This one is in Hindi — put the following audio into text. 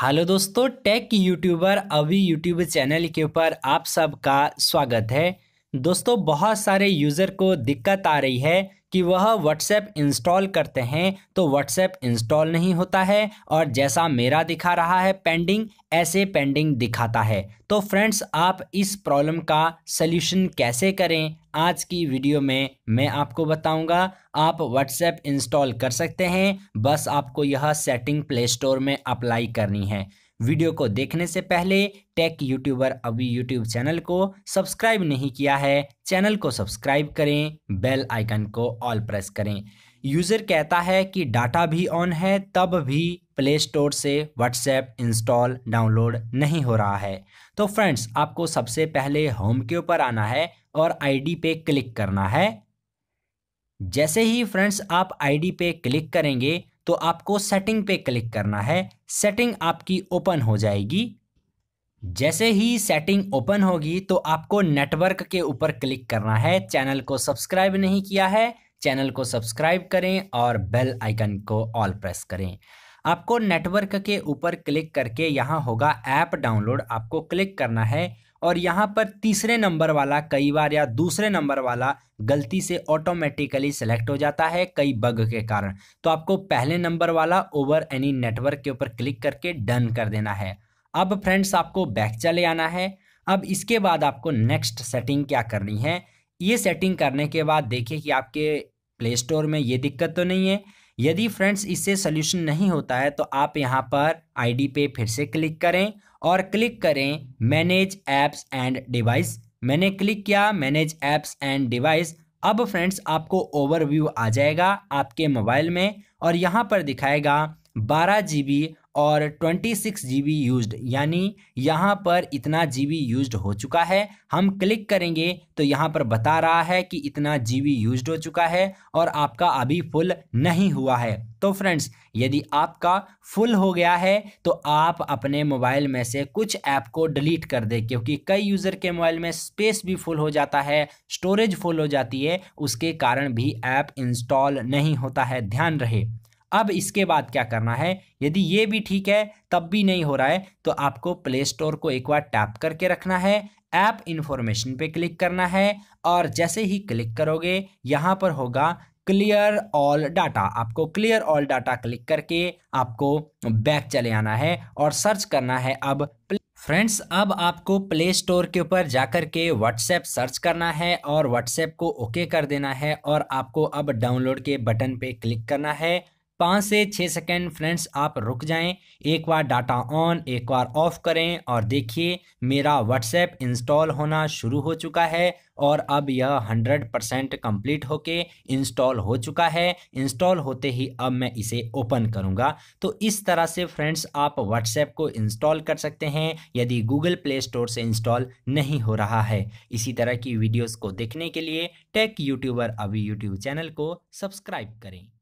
हेलो दोस्तों tech YouTuber Abhi YouTube channel के ऊपर आप सबका स्वागत है दोस्तों बहुत सारे यूज़र को दिक्कत आ रही है कि वह व्हाट्सएप इंस्टॉल करते हैं तो व्हाट्सएप इंस्टॉल नहीं होता है और जैसा मेरा दिखा रहा है पेंडिंग ऐसे पेंडिंग दिखाता है तो फ्रेंड्स आप इस प्रॉब्लम का सल्यूशन कैसे करें आज की वीडियो में मैं आपको बताऊंगा आप व्हाट्सएप इंस्टॉल कर सकते हैं बस आपको यह सेटिंग प्ले स्टोर में अप्लाई करनी है वीडियो को देखने से पहले tech YouTuber Abhi YouTube channel को सब्सक्राइब नहीं किया है चैनल को सब्सक्राइब करें बेल आइकन को ऑल प्रेस करें यूज़र कहता है कि डाटा भी ऑन है तब भी प्ले स्टोर से व्हाट्सएप इंस्टॉल डाउनलोड नहीं हो रहा है तो फ्रेंड्स आपको सबसे पहले होम के ऊपर आना है और आईडी पे क्लिक करना है जैसे ही फ्रेंड्स आप आईडी पे क्लिक करेंगे तो आपको सेटिंग पे क्लिक करना है सेटिंग आपकी ओपन हो जाएगी जैसे ही सेटिंग ओपन होगी तो आपको नेटवर्क के ऊपर क्लिक करना है चैनल को सब्सक्राइब नहीं किया है चैनल को सब्सक्राइब करें और बेल आइकन को ऑल प्रेस करें आपको नेटवर्क के ऊपर क्लिक करके यहाँ होगा ऐप डाउनलोड आपको क्लिक करना है और यहाँ पर तीसरे नंबर वाला कई बार या दूसरे नंबर वाला गलती से ऑटोमेटिकली सेलेक्ट हो जाता है कई बग के कारण तो आपको पहले नंबर वाला ओवर एनी नेटवर्क के ऊपर क्लिक करके डन कर देना है अब फ्रेंड्स आपको बैक चले आना है अब इसके बाद आपको नेक्स्ट सेटिंग क्या करनी है ये सेटिंग करने के बाद देखिए कि आपके प्ले स्टोर में ये दिक्कत तो नहीं है यदि फ्रेंड्स इससे सोल्यूशन नहीं होता है तो आप यहाँ पर आईडी पे फिर से क्लिक करें और क्लिक करें मैनेज ऐप्स एंड डिवाइस मैंने क्लिक किया मैनेज ऐप्स एंड डिवाइस अब फ्रेंड्स आपको ओवरव्यू आ जाएगा आपके मोबाइल में और यहाँ पर दिखाएगा बारह जी और 26 सिक्स जी बी यूज यानी यहाँ पर इतना जी बी यूज हो चुका है हम क्लिक करेंगे तो यहाँ पर बता रहा है कि इतना जी बी यूज हो चुका है और आपका अभी फुल नहीं हुआ है तो फ्रेंड्स यदि आपका फुल हो गया है तो आप अपने मोबाइल में से कुछ ऐप को डिलीट कर दें क्योंकि कई यूज़र के मोबाइल में स्पेस भी फुल हो जाता है स्टोरेज फुल हो जाती है उसके कारण भी ऐप इंस्टॉल नहीं होता है ध्यान रहे अब इसके बाद क्या करना है यदि ये भी ठीक है तब भी नहीं हो रहा है तो आपको प्ले स्टोर को एक बार टैप करके रखना है ऐप इन्फॉर्मेशन पे क्लिक करना है और जैसे ही क्लिक करोगे यहाँ पर होगा क्लियर ऑल डाटा आपको क्लियर ऑल डाटा क्लिक करके आपको बैक चले आना है और सर्च करना है अब फ्रेंड्स अब आपको प्ले स्टोर के ऊपर जाकर के व्हाट्सएप सर्च करना है और व्हाट्सएप को ओके कर देना है और आपको अब डाउनलोड के बटन पे क्लिक करना है पाँच से छः सेकेंड फ्रेंड्स आप रुक जाएं एक बार डाटा ऑन एक बार ऑफ करें और देखिए मेरा व्हाट्सएप इंस्टॉल होना शुरू हो चुका है और अब यह 100 परसेंट कम्प्लीट होके इंस्टॉल हो चुका है इंस्टॉल होते ही अब मैं इसे ओपन करूँगा तो इस तरह से फ्रेंड्स आप व्हाट्सएप को इंस्टॉल कर सकते हैं यदि गूगल प्ले स्टोर से इंस्टॉल नहीं हो रहा है इसी तरह की वीडियोज़ को देखने के लिए tech YouTuber Abhi YouTube channel को सब्सक्राइब करें